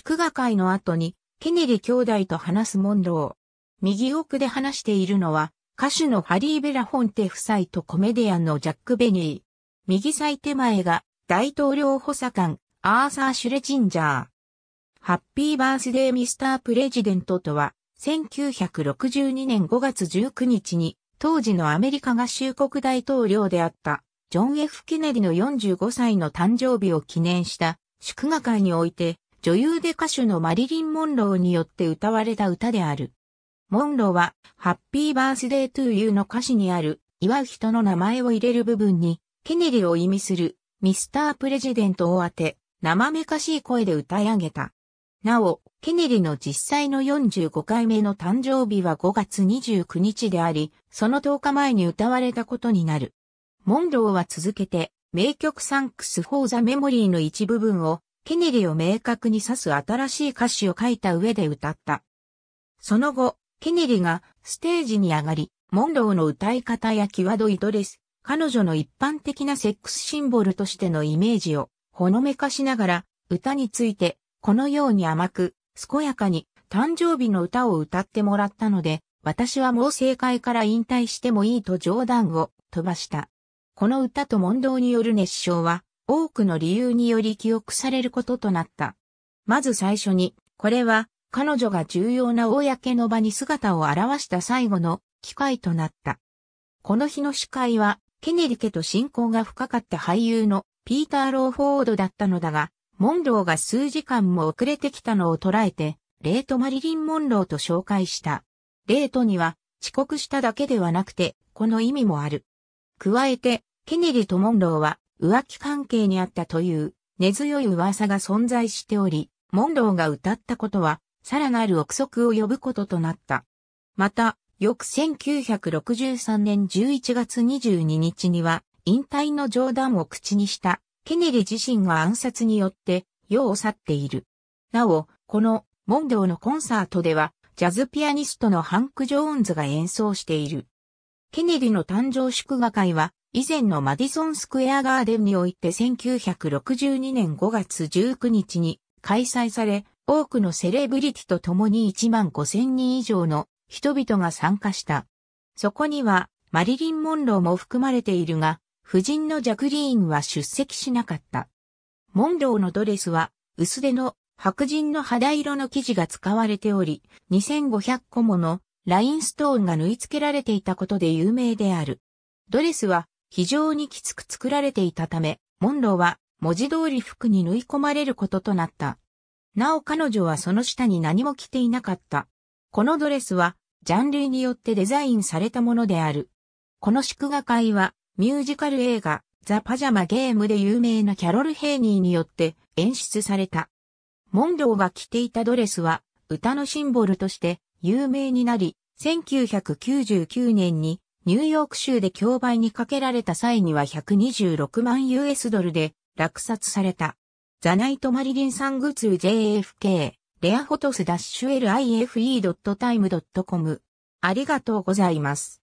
祝賀会の後に、ケネリ兄弟と話すモンロー。右奥で話しているのは、歌手のハリー・ベラフォンテ夫妻とコメディアンのジャック・ベニー。右最手前が、大統領補佐官、アーサー・シュレジンジャー。ハッピーバースデー・ミスター・プレジデントとは、1962年5月19日に、当時のアメリカ合衆国大統領であった、ジョン・ F・ ケネディの45歳の誕生日を記念した祝賀会において、女優で歌手のマリリン・モンローによって歌われた歌である。モンローは、ハッピーバースデートゥーユーの歌詞にある、祝う人の名前を入れる部分に、ケネディを意味する、ミスター・プレジデントを当て、生めかしい声で歌い上げた。なお、ケネディの実際の45回目の誕生日は5月29日であり、その10日前に歌われたことになる。モンローは続けて、名曲サンクス・フォー・ザ・メモリーの一部分をケネディを明確に指す新しい歌詞を書いた上で歌った。その後、ケネディがステージに上がり、モンローの歌い方や際どいドレス、彼女の一般的なセックスシンボルとしてのイメージをほのめかしながら、歌について、このように甘く、健やかに、誕生日の歌を歌ってもらったので、私はもう正解から引退してもいいと冗談を飛ばした。この歌と問答による熱唱は、多くの理由により記憶されることとなった。まず最初に、これは彼女が重要な公の場に姿を現した最後の機会となった。この日の司会は、ケネリ家と親交が深かった俳優のピーター・ローフォードだったのだが、モンローが数時間も遅れてきたのを捉えて、レート・マリリン・モンローと紹介した。レートには、遅刻しただけではなくて、この意味もある。加えて、ケネリとモンローは、浮気関係にあったという根強い噂が存在しており、モンローが歌ったことは、さらなる憶測を呼ぶこととなった。また、翌1963年11月22日には、引退の冗談を口にした、ケネリ自身が暗殺によって、世を去っている。なお、この、モンローのコンサートでは、ジャズピアニストのハンク・ジョーンズが演奏している。ケネリの誕生祝賀会は、以前のマディソンスクエアガーデンにおいて1962年5月19日に開催され、多くのセレブリティと共に1万5千人以上の人々が参加した。そこにはマリリン・モンローも含まれているが、夫人のジャクリーンは出席しなかった。モンローのドレスは薄手の白人の肌色の生地が使われており、2500個ものラインストーンが縫い付けられていたことで有名である。ドレスは非常にきつく作られていたため、モンローは文字通り服に縫い込まれることとなった。なお彼女はその下に何も着ていなかった。このドレスは、ジャンルによってデザインされたものである。この祝賀会は、ミュージカル映画、ザ・パジャマ・ゲームで有名なキャロル・ヘイニーによって演出された。モンローが着ていたドレスは、歌のシンボルとして有名になり、1999年にニューヨーク州で競売にかけられた際には126万 US ドルで落札された。ザナイト・マリリンさんグツー JFK、レアフォトスダッシュ LIFE.time.com。ありがとうございます。